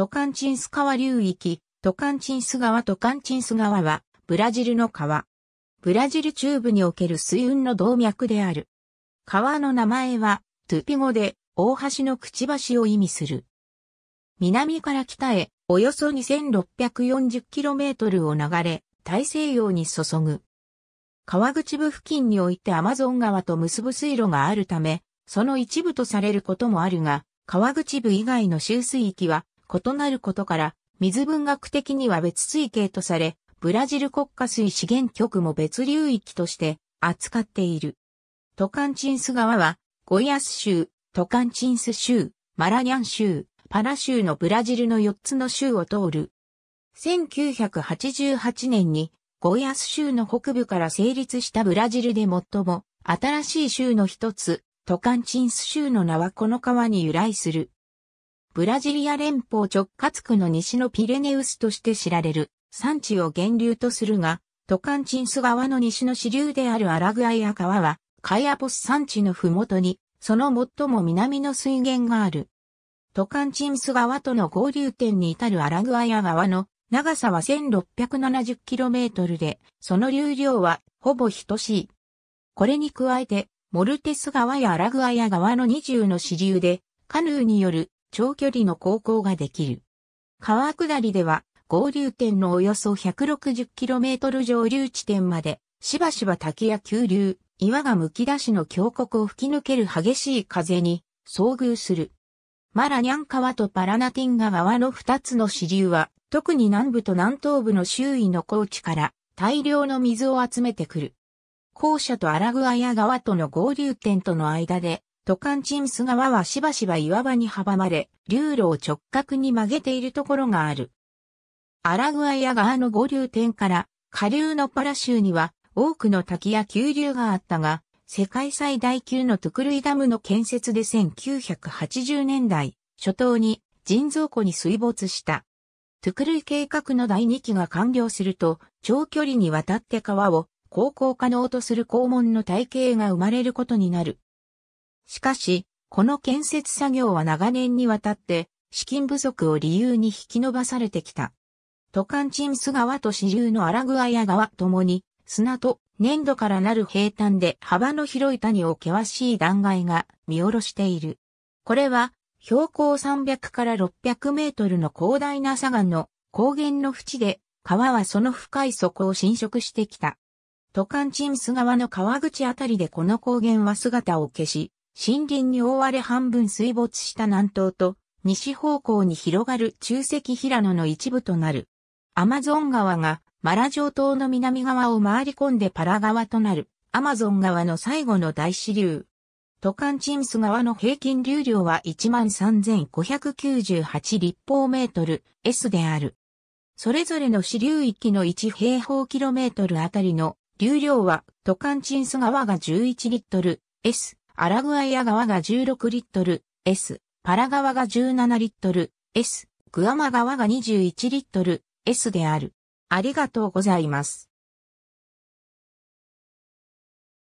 トカンチンス川流域、トカンチンス川トカンチンス川は、ブラジルの川。ブラジル中部における水運の動脈である。川の名前は、トゥピ語で、大橋のくちばしを意味する。南から北へ、およそ 2640km を流れ、大西洋に注ぐ。川口部付近においてアマゾン川と結ぶ水路があるため、その一部とされることもあるが、川口部以外の周水域は異なることから、水文学的には別水系とされ、ブラジル国家水資源局も別流域として扱っている。トカンチンス川は、ゴイアス州、トカンチンス州、マラニャン州、パラ州のブラジルの4つの州を通る。1988年にゴイアス州の北部から成立したブラジルで最も新しい州の一つ、トカンチンス州の名はこの川に由来する。ブラジリア連邦直轄区の西のピレネウスとして知られる産地を源流とするが、トカンチンス川の西の支流であるアラグアイア川は、カイアポス山地のふもとに、その最も南の水源がある。トカンチンス川との合流点に至るアラグアイア川の長さは 1670km で、その流量はほぼ等しい。これに加えて、モルテス川やアラグアイア川の20の支流で、カヌーによる長距離の航行ができる。川下りでは合流点のおよそ 160km 上流地点までしばしば滝や急流、岩がむき出しの峡谷を吹き抜ける激しい風に遭遇する。マラニャン川とパラナティンガ川の二つの支流は、特に南部と南東部の周囲の高地から大量の水を集めてくる。校舎とアラグアヤ川との合流点との間でトカンチンス川はしばしば岩場に阻まれ、流路を直角に曲げているところがある。アラグアヤ川の合流点から下流のパラ州には多くの滝や急流があったが、世界最大級のトゥクルイダムの建設で1980年代初頭に人造湖に水没した。トゥクルイ計画の第2期が完了すると、長距離にわたって川を航行可能とする肛門の体系が生まれることになる。しかし、この建設作業は長年にわたって資金不足を理由に引き伸ばされてきた。トカンチンス川と支流のアラグアヤ川ともに砂と粘土からなる平坦で幅の広い谷を険しい断崖が見下ろしている。これは標高300から600メートルの広大な砂岩の高原の淵で川はその深い底を侵食してきた。トカンチンス川の川口あたりでこの高原は姿を消し、森林に覆われ半分水没した南東と西方向に広がる中石平野の一部となる。アマゾン川がマラ城島の南側を回り込んでパラ川となるアマゾン川の最後の大支流。トカンチンス川の平均流量は13,598立方メートル S である。それぞれの支流域の1平方キロメートルあたりの流量はトカンチンス川が11リットル S、アラグアイア川が16リットル、S、パラ川が17リットル、S、グアマ川が21リットル、S である。ありがとうございます。